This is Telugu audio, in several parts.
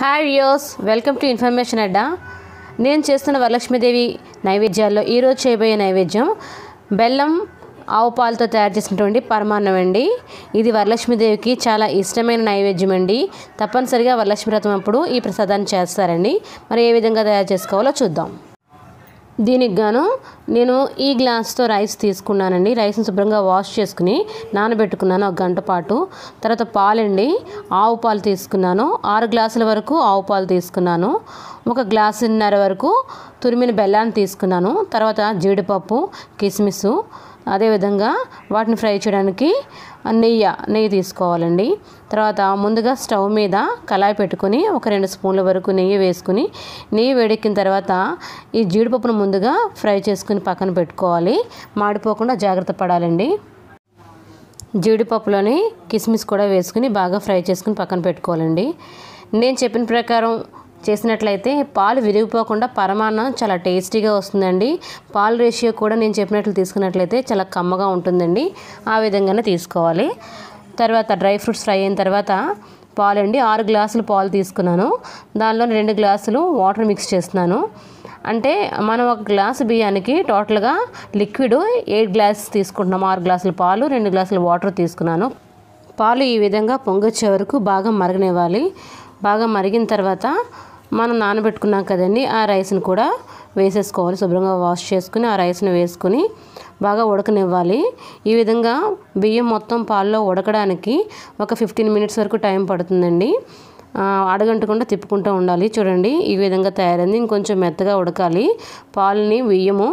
hi views welcome to information అడ్డా నేను చేస్తున్న వరలక్ష్మీదేవి నైవేద్యాల్లో ఈరోజు చేయబోయే నైవేద్యం బెల్లం ఆవు పాలతో తయారు చేసినటువంటి పరమాన్నం అండి ఇది వరలక్ష్మీదేవికి చాలా ఇష్టమైన నైవేద్యం అండి తప్పనిసరిగా వరలక్ష్మీ వ్రతం అప్పుడు ఈ ప్రసాదాన్ని చేస్తారండి మరి ఏ విధంగా తయారు చేసుకోవాలో చూద్దాం దీనికి గాను నేను ఈ గ్లాస్తో రైస్ తీసుకున్నానండి రైస్ని శుభ్రంగా వాష్ చేసుకుని నానబెట్టుకున్నాను ఒక గంట పాటు తర్వాత పాలండి ఆవు పాలు తీసుకున్నాను ఆరు గ్లాసుల వరకు ఆవు పాలు తీసుకున్నాను ఒక గ్లాసున్నర వరకు తురిమిన బెల్లాన్ని తీసుకున్నాను తర్వాత జీడిపప్పు కిస్మిస్ అదేవిధంగా వాటిని ఫ్రై చేయడానికి నెయ్యి నెయ్యి తీసుకోవాలండి తర్వాత ముందుగా స్టవ్ మీద కళాయి పెట్టుకుని ఒక రెండు స్పూన్ల వరకు నెయ్యి వేసుకుని నెయ్యి వేడెక్కిన తర్వాత ఈ జీడిపప్పును ముందుగా ఫ్రై చేసుకుని పక్కన పెట్టుకోవాలి మాడిపోకుండా జాగ్రత్త పడాలండి జీడిపప్పులోని కిస్మిస్ కూడా వేసుకుని బాగా ఫ్రై చేసుకుని పక్కన పెట్టుకోవాలండి నేను చెప్పిన ప్రకారం చేసినట్లయితే పాలు విరిగిపోకుండా పరమాన్నం చాలా టేస్టీగా వస్తుందండి పాలు రేషియో కూడా నేను చెప్పినట్లు తీసుకున్నట్లయితే చాలా కమ్మగా ఉంటుందండి ఆ విధంగానే తీసుకోవాలి తర్వాత డ్రై ఫ్రూట్స్ ఫ్రై అయిన తర్వాత పాలండి ఆరు గ్లాసులు పాలు తీసుకున్నాను దానిలో రెండు గ్లాసులు వాటర్ మిక్స్ చేస్తున్నాను అంటే మనం ఒక గ్లాసు బియ్యానికి టోటల్గా లిక్విడ్ ఎయిట్ గ్లాస్ తీసుకుంటున్నాం ఆరు గ్లాసులు పాలు రెండు గ్లాసులు వాటర్ తీసుకున్నాను పాలు ఈ విధంగా పొంగొచ్చే వరకు బాగా మరగనివ్వాలి బాగా మరిగిన తర్వాత మనం నానబెట్టుకున్నాం కదండి ఆ రైస్ని కూడా వేసేసుకోవాలి శుభ్రంగా వాష్ చేసుకుని ఆ రైస్ని వేసుకుని బాగా ఉడకనివ్వాలి ఈ విధంగా బియ్యం మొత్తం పాల్లో ఉడకడానికి ఒక ఫిఫ్టీన్ మినిట్స్ వరకు టైం పడుతుందండి అడగంటకుండా తిప్పుకుంటూ ఉండాలి చూడండి ఈ విధంగా తయారైంది ఇంకొంచెం మెత్తగా ఉడకాలి పాలని బియ్యము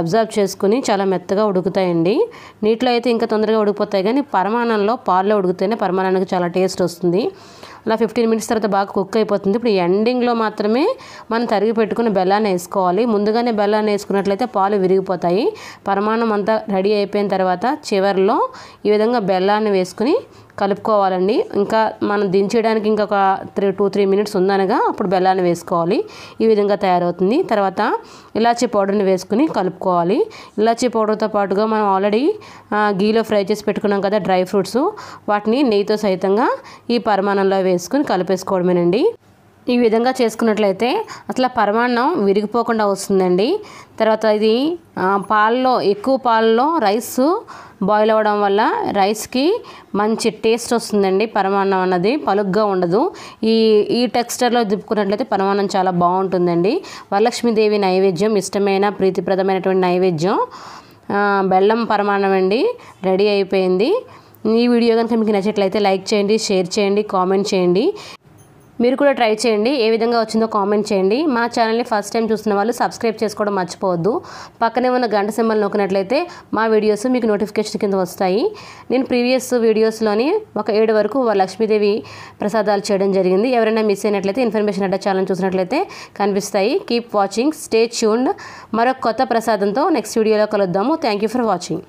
అబ్జర్బ్ చేసుకుని చాలా మెత్తగా ఉడుకుతాయండి నీటిలో అయితే ఇంకా తొందరగా ఉడికిపోతాయి కానీ పరమాణంలో పాల్లో ఉడికితేనే పరమాణానికి చాలా టేస్ట్ వస్తుంది అలా ఫిఫ్టీన్ మినిట్స్ తర్వాత బాగా కుక్ అయిపోతుంది ఇప్పుడు ఎండింగ్లో మాత్రమే మనం తరిగి పెట్టుకుని బెల్లాన్ని వేసుకోవాలి ముందుగానే బెల్లాన్ని వేసుకున్నట్లయితే పాలు విరిగిపోతాయి పరమాణం అంతా రెడీ అయిపోయిన తర్వాత చివరిలో ఈ విధంగా బెల్లాన్ని వేసుకుని కలుపుకోవాలండి ఇంకా మనం దించేయడానికి ఇంకొక త్రీ టూ త్రీ మినిట్స్ ఉందనగా అప్పుడు బెల్లాన్ని వేసుకోవాలి ఈ విధంగా తయారవుతుంది తర్వాత ఇలాచీ పౌడర్ని వేసుకుని కలుపుకోవాలి ఇలాచీ పౌడర్తో పాటుగా మనం ఆల్రెడీ గీలో ఫ్రై చేసి పెట్టుకున్నాం కదా డ్రై ఫ్రూట్స్ వాటిని నెయ్యితో సహితంగా ఈ పరిమాణంలో వేసుకుని కలిపేసుకోవడమేనండి ఈ విధంగా చేసుకున్నట్లయితే అసలు పరమాన్నం విరిగిపోకుండా వస్తుందండి తర్వాత ఇది పాలలో ఎక్కువ పాల్లో రైస్ బాయిల్ అవ్వడం వల్ల రైస్కి మంచి టేస్ట్ వస్తుందండి పరమాన్నం అన్నది పలుగ్గా ఉండదు ఈ ఈ టెక్స్చర్లో దిప్పుకున్నట్లయితే పరమాన్నం చాలా బాగుంటుందండి వరలక్ష్మీదేవి నైవేద్యం ఇష్టమైన ప్రీతిప్రదమైనటువంటి నైవేద్యం బెల్లం పరమాన్నం అండి రెడీ అయిపోయింది ఈ వీడియో కనుక మీకు నచ్చినట్లయితే లైక్ చేయండి షేర్ చేయండి కామెంట్ చేయండి మీరు కూడా ట్రై చేయండి ఏ విధంగా వచ్చిందో కామెంట్ చేయండి మా ఛానల్ని ఫస్ట్ టైం చూస్తున్న వాళ్ళు సబ్స్క్రైబ్ చేసుకోవడం మర్చిపోవద్దు పక్కనే ఉన్న గంట సింబల్ నొక్కినట్లయితే మా వీడియోస్ మీకు నోటిఫికేషన్ కింద వస్తాయి నేను ప్రీవియస్ వీడియోస్లోని ఒక ఏడు వరకు లక్ష్మీదేవి ప్రసాదాలు చేయడం జరిగింది ఎవరైనా మిస్ అయినట్లయితే ఇన్ఫర్మేషన్ అడ్డా ఛానల్ చూసినట్లయితే కనిపిస్తాయి కీప్ వాచింగ్ స్టే ట్యూన్డ్ మరొక కొత్త ప్రసాదంతో నెక్స్ట్ వీడియోలో కలుద్దాము థ్యాంక్ యూ ఫర్ వాచింగ్